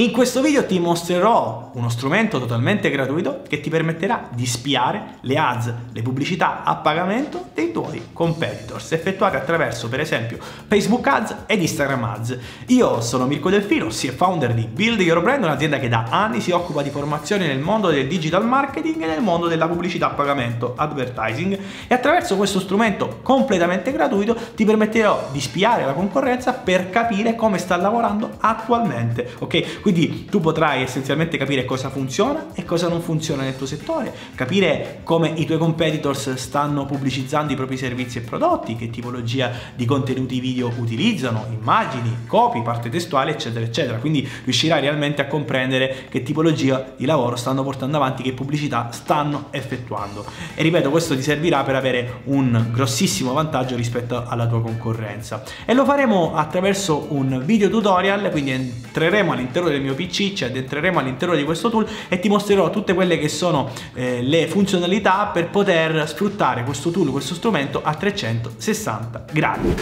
In questo video ti mostrerò uno strumento totalmente gratuito che ti permetterà di spiare le ads, le pubblicità a pagamento dei tuoi competitors, effettuate attraverso per esempio Facebook Ads ed Instagram Ads. Io sono Mirko Delfino, si founder di Build Your Brand, un'azienda che da anni si occupa di formazione nel mondo del digital marketing e nel mondo della pubblicità a pagamento, advertising, e attraverso questo strumento completamente gratuito ti permetterò di spiare la concorrenza per capire come sta lavorando attualmente, ok? Quindi quindi tu potrai essenzialmente capire cosa funziona e cosa non funziona nel tuo settore, capire come i tuoi competitors stanno pubblicizzando i propri servizi e prodotti, che tipologia di contenuti video utilizzano, immagini, copy, parte testuale, eccetera, eccetera. Quindi riuscirai realmente a comprendere che tipologia di lavoro stanno portando avanti, che pubblicità stanno effettuando. E ripeto, questo ti servirà per avere un grossissimo vantaggio rispetto alla tua concorrenza. E lo faremo attraverso un video tutorial, quindi entreremo all'interno del del mio PC, ci addentreremo all'interno di questo tool e ti mostrerò tutte quelle che sono eh, le funzionalità per poter sfruttare questo tool, questo strumento a 360 gradi.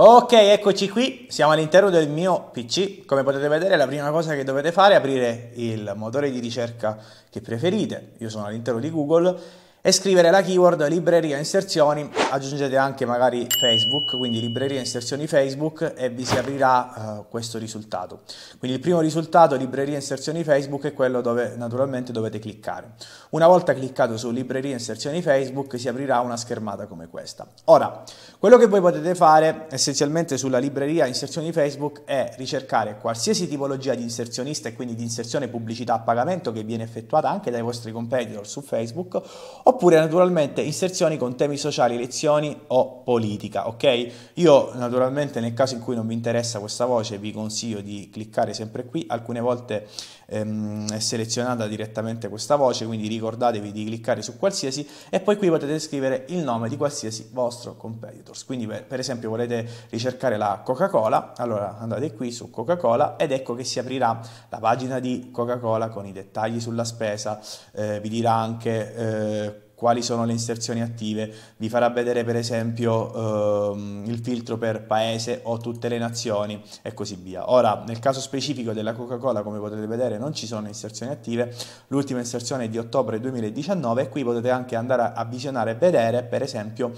Ok, eccoci qui, siamo all'interno del mio PC. Come potete vedere, la prima cosa che dovete fare è aprire il motore di ricerca che preferite. Io sono all'interno di Google e scrivere la keyword libreria inserzioni, aggiungete anche magari Facebook, quindi libreria inserzioni Facebook e vi si aprirà uh, questo risultato. Quindi il primo risultato libreria inserzioni Facebook è quello dove naturalmente dovete cliccare. Una volta cliccato su libreria inserzioni Facebook si aprirà una schermata come questa. Ora, quello che voi potete fare essenzialmente sulla libreria inserzioni Facebook è ricercare qualsiasi tipologia di inserzionista e quindi di inserzione pubblicità a pagamento che viene effettuata anche dai vostri competitor su Facebook oppure naturalmente inserzioni con temi sociali, lezioni o politica, ok? Io naturalmente nel caso in cui non vi interessa questa voce vi consiglio di cliccare sempre qui, alcune volte ehm, è selezionata direttamente questa voce, quindi ricordatevi di cliccare su qualsiasi e poi qui potete scrivere il nome di qualsiasi vostro competitors, quindi per, per esempio volete ricercare la Coca-Cola, allora andate qui su Coca-Cola ed ecco che si aprirà la pagina di Coca-Cola con i dettagli sulla spesa, eh, vi dirà anche... Eh, quali sono le inserzioni attive. Vi farà vedere per esempio ehm, il filtro per paese o tutte le nazioni e così via. Ora, nel caso specifico della Coca-Cola, come potete vedere, non ci sono inserzioni attive. L'ultima inserzione è di ottobre 2019 e qui potete anche andare a visionare e vedere per esempio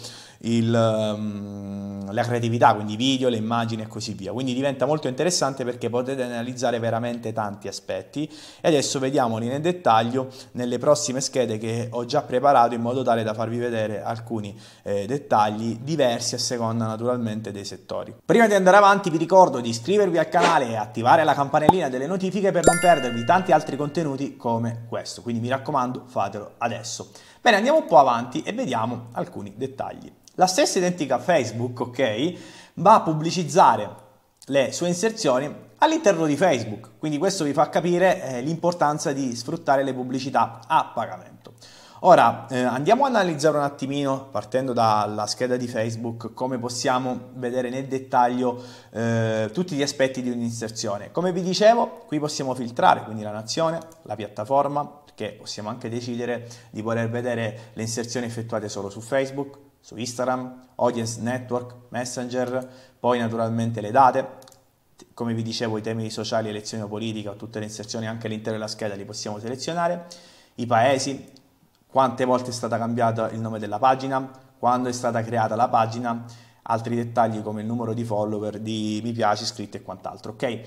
il, ehm, la creatività, quindi video, le immagini e così via. Quindi diventa molto interessante perché potete analizzare veramente tanti aspetti e adesso vediamoli nel dettaglio nelle prossime schede che ho già preparato realizzato in modo tale da farvi vedere alcuni eh, dettagli diversi a seconda naturalmente dei settori. Prima di andare avanti vi ricordo di iscrivervi al canale e attivare la campanellina delle notifiche per non perdervi tanti altri contenuti come questo, quindi mi raccomando fatelo adesso. Bene, andiamo un po' avanti e vediamo alcuni dettagli. La stessa identica Facebook, ok, va a pubblicizzare le sue inserzioni all'interno di Facebook, quindi questo vi fa capire eh, l'importanza di sfruttare le pubblicità a pagamento. Ora eh, andiamo a analizzare un attimino, partendo dalla scheda di Facebook, come possiamo vedere nel dettaglio eh, tutti gli aspetti di un'inserzione. Come vi dicevo, qui possiamo filtrare quindi la nazione, la piattaforma, perché possiamo anche decidere di voler vedere le inserzioni effettuate solo su Facebook, su Instagram, Audience Network, Messenger, poi naturalmente le date, come vi dicevo i temi sociali, elezione politica, tutte le inserzioni anche all'interno della scheda li possiamo selezionare, i paesi, quante volte è stata cambiato il nome della pagina, quando è stata creata la pagina, altri dettagli come il numero di follower, di mi piace, iscritti e quant'altro, ok?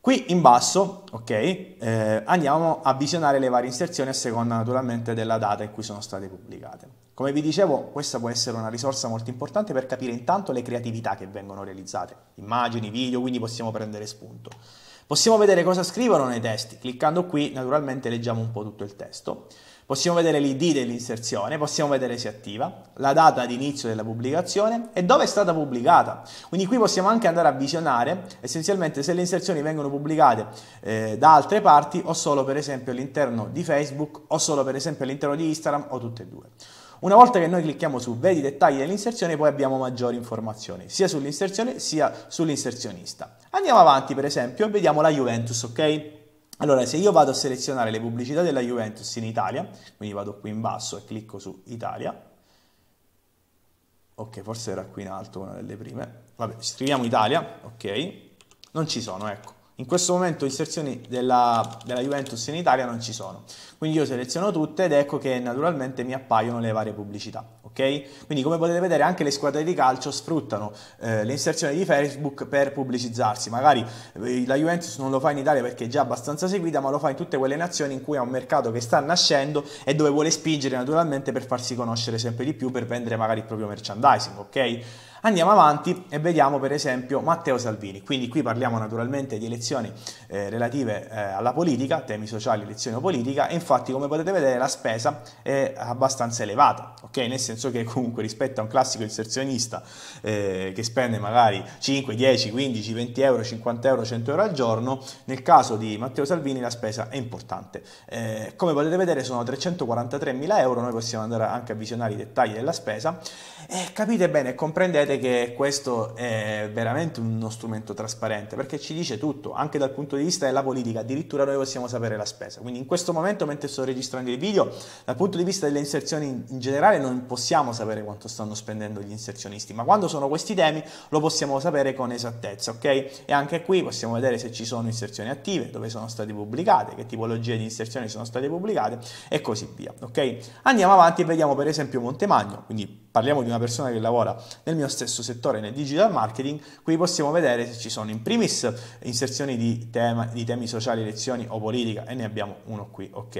Qui in basso, ok, eh, andiamo a visionare le varie inserzioni a seconda naturalmente della data in cui sono state pubblicate. Come vi dicevo, questa può essere una risorsa molto importante per capire intanto le creatività che vengono realizzate, immagini, video, quindi possiamo prendere spunto. Possiamo vedere cosa scrivono nei testi, cliccando qui naturalmente leggiamo un po' tutto il testo. Possiamo vedere l'ID dell'inserzione, possiamo vedere se è attiva, la data di inizio della pubblicazione e dove è stata pubblicata. Quindi qui possiamo anche andare a visionare essenzialmente se le inserzioni vengono pubblicate eh, da altre parti o solo per esempio all'interno di Facebook o solo per esempio all'interno di Instagram o tutte e due. Una volta che noi clicchiamo su vedi i dettagli dell'inserzione poi abbiamo maggiori informazioni sia sull'inserzione sia sull'inserzionista. Andiamo avanti per esempio e vediamo la Juventus, ok? Allora, se io vado a selezionare le pubblicità della Juventus in Italia, quindi vado qui in basso e clicco su Italia, ok, forse era qui in alto una delle prime, vabbè, scriviamo Italia, ok, non ci sono, ecco. In questo momento inserzioni della, della, Juventus in Italia non ci sono, quindi io seleziono tutte ed ecco che naturalmente mi appaiono le varie pubblicità ok? Quindi come potete vedere anche le squadre di calcio sfruttano eh, l'inserzione di Facebook per pubblicizzarsi, magari eh, la Juventus non lo fa in Italia perché è già abbastanza seguita, ma lo fa in tutte quelle nazioni in cui ha un mercato che sta nascendo e dove vuole spingere naturalmente per farsi conoscere sempre di più, per vendere magari il proprio merchandising, ok? Andiamo avanti e vediamo per esempio Matteo Salvini. Quindi qui parliamo naturalmente di elezioni eh, relative eh, alla politica, temi sociali, elezioni o politica, e infatti come potete vedere la spesa è abbastanza elevata, ok? Nel senso che comunque rispetto a un classico inserzionista eh, che spende magari 5, 10, 15, 20 euro, 50 euro, 100 euro al giorno, nel caso di Matteo Salvini la spesa è importante. Eh, come potete vedere sono 343 mila euro, noi possiamo andare anche a visionare i dettagli della spesa e capite bene e comprendete vedete che questo è veramente uno strumento trasparente perché ci dice tutto, anche dal punto di vista della politica, addirittura noi possiamo sapere la spesa. Quindi in questo momento, mentre sto registrando il video, dal punto di vista delle inserzioni in generale non possiamo sapere quanto stanno spendendo gli inserzionisti, ma quando sono questi temi lo possiamo sapere con esattezza, ok? E anche qui possiamo vedere se ci sono inserzioni attive, dove sono state pubblicate, che tipologie di inserzioni sono state pubblicate e così via, ok? Andiamo avanti e vediamo per esempio Montemagno, quindi parliamo di una persona che lavora nel mio stesso settore nel digital marketing, qui possiamo vedere se ci sono in primis inserzioni di, tema, di temi sociali, elezioni o politica e ne abbiamo uno qui, ok?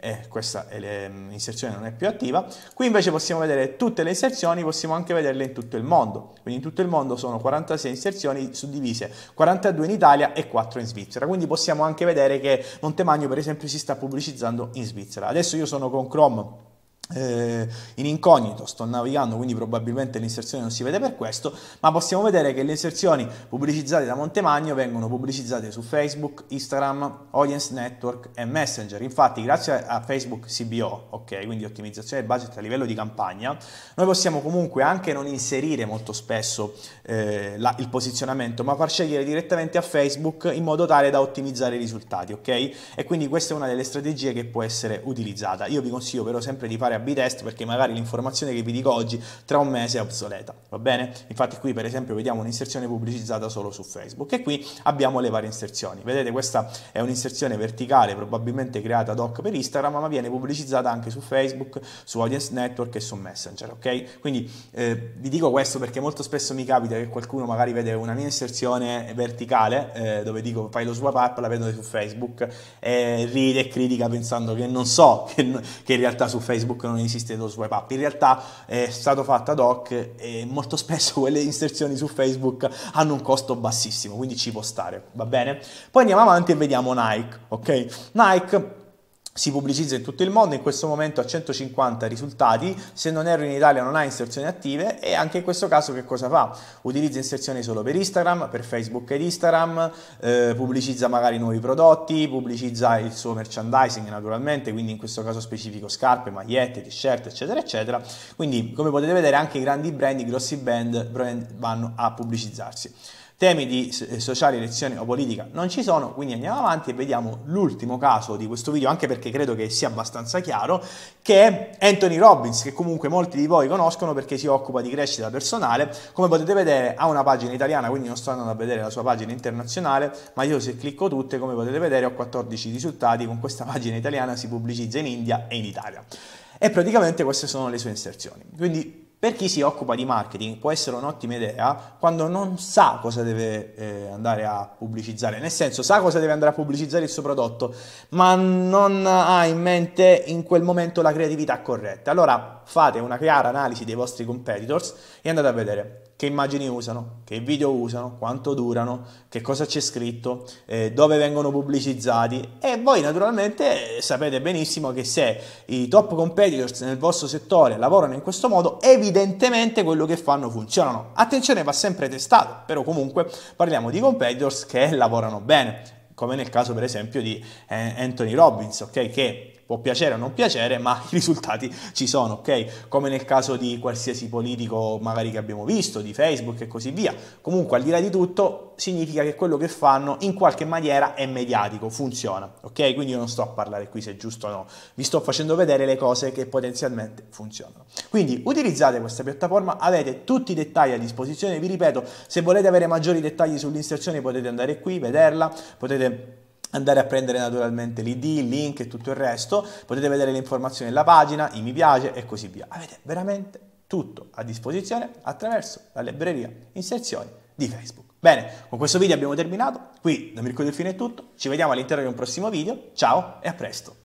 E questa mm, inserzione non è più attiva. Qui invece possiamo vedere tutte le inserzioni, possiamo anche vederle in tutto il mondo. Quindi in tutto il mondo sono 46 inserzioni suddivise, 42 in Italia e 4 in Svizzera. Quindi possiamo anche vedere che Montemagno per esempio si sta pubblicizzando in Svizzera. Adesso io sono con Chrome eh, in incognito sto navigando quindi probabilmente l'inserzione non si vede per questo ma possiamo vedere che le inserzioni pubblicizzate da Montemagno vengono pubblicizzate su Facebook, Instagram, Audience Network e Messenger infatti grazie a Facebook CBO ok quindi ottimizzazione del budget a livello di campagna noi possiamo comunque anche non inserire molto spesso eh, la, il posizionamento ma far scegliere direttamente a Facebook in modo tale da ottimizzare i risultati ok e quindi questa è una delle strategie che può essere utilizzata io vi consiglio però sempre di fare a bitest perché magari l'informazione che vi dico oggi tra un mese è obsoleta, va bene? Infatti qui per esempio vediamo un'inserzione pubblicizzata solo su Facebook e qui abbiamo le varie inserzioni. Vedete questa è un'inserzione verticale probabilmente creata ad hoc per Instagram ma viene pubblicizzata anche su Facebook, su Audience Network e su Messenger, ok? Quindi eh, vi dico questo perché molto spesso mi capita che qualcuno magari vede una mia inserzione verticale eh, dove dico fai lo swap up, la vedo su Facebook e ride e critica pensando che non so che, che in realtà su Facebook non esiste lo swipe up. In realtà è stato fatto ad hoc e molto spesso quelle inserzioni su Facebook hanno un costo bassissimo, quindi ci può stare, va bene? Poi andiamo avanti e vediamo Nike, ok? Nike si pubblicizza in tutto il mondo, in questo momento ha 150 risultati, se non erro in Italia non ha inserzioni attive e anche in questo caso che cosa fa? Utilizza inserzioni solo per Instagram, per Facebook ed Instagram, eh, pubblicizza magari nuovi prodotti, pubblicizza il suo merchandising naturalmente, quindi in questo caso specifico scarpe, magliette, t-shirt eccetera eccetera, quindi come potete vedere anche i grandi brand, i grossi brand, brand vanno a pubblicizzarsi. Temi di eh, sociali, elezioni o politica non ci sono, quindi andiamo avanti e vediamo l'ultimo caso di questo video, anche perché credo che sia abbastanza chiaro, che è Anthony Robbins, che comunque molti di voi conoscono perché si occupa di crescita personale. Come potete vedere ha una pagina italiana, quindi non sto andando a vedere la sua pagina internazionale, ma io se clicco tutte, come potete vedere, ho 14 risultati, con questa pagina italiana si pubblicizza in India e in Italia. E praticamente queste sono le sue inserzioni. Quindi per chi si occupa di marketing può essere un'ottima idea quando non sa cosa deve eh, andare a pubblicizzare, nel senso sa cosa deve andare a pubblicizzare il suo prodotto, ma non ha in mente in quel momento la creatività corretta. Allora fate una chiara analisi dei vostri competitors e andate a vedere che immagini usano, che video usano, quanto durano, che cosa c'è scritto, eh, dove vengono pubblicizzati e voi naturalmente sapete benissimo che se i top competitors nel vostro settore lavorano in questo modo, evidentemente quello che fanno funzionano. Attenzione va sempre testato, però comunque parliamo di competitors che lavorano bene come nel caso per esempio di eh, Anthony Robbins, ok? che può piacere o non piacere, ma i risultati ci sono, ok? Come nel caso di qualsiasi politico magari che abbiamo visto, di Facebook e così via. Comunque, al di là di tutto, significa che quello che fanno in qualche maniera è mediatico, funziona, ok? Quindi io non sto a parlare qui se è giusto o no, vi sto facendo vedere le cose che potenzialmente funzionano. Quindi utilizzate questa piattaforma, avete tutti i dettagli a disposizione, vi ripeto, se volete avere maggiori dettagli sull'inserzione potete andare qui, vederla, potete andare a prendere naturalmente l'id, il link e tutto il resto, potete vedere le informazioni della pagina, i mi piace e così via. Avete veramente tutto a disposizione attraverso la libreria inserzioni di Facebook. Bene, con questo video abbiamo terminato, qui da Mirko Delfino è tutto, ci vediamo all'interno di un prossimo video, ciao e a presto!